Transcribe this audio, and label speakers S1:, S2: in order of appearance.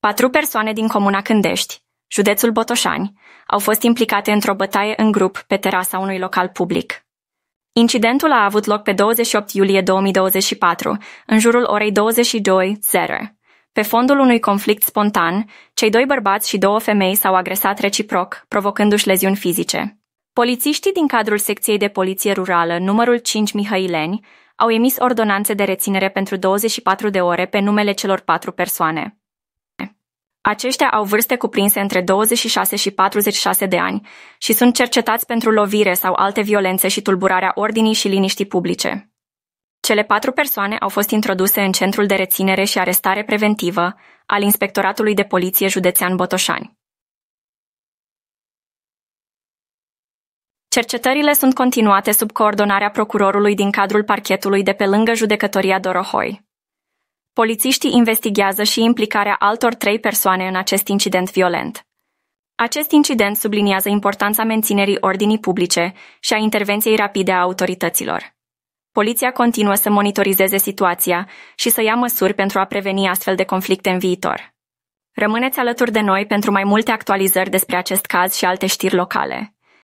S1: Patru persoane din comuna Cândești, județul Botoșani, au fost implicate într-o bătaie în grup pe terasa unui local public. Incidentul a avut loc pe 28 iulie 2024, în jurul orei 22.00. Pe fondul unui conflict spontan, cei doi bărbați și două femei s-au agresat reciproc, provocându-și leziuni fizice. Polițiștii din cadrul secției de poliție rurală numărul 5 Mihaileni au emis ordonanțe de reținere pentru 24 de ore pe numele celor patru persoane. Aceștia au vârste cuprinse între 26 și 46 de ani și sunt cercetați pentru lovire sau alte violențe și tulburarea ordinii și liniștii publice. Cele patru persoane au fost introduse în centrul de reținere și arestare preventivă al Inspectoratului de Poliție Județean Botoșani. Cercetările sunt continuate sub coordonarea procurorului din cadrul parchetului de pe lângă judecătoria Dorohoi. Polițiștii investighează și implicarea altor trei persoane în acest incident violent. Acest incident subliniază importanța menținerii ordinii publice și a intervenției rapide a autorităților. Poliția continuă să monitorizeze situația și să ia măsuri pentru a preveni astfel de conflicte în viitor. Rămâneți alături de noi pentru mai multe actualizări despre acest caz și alte știri locale.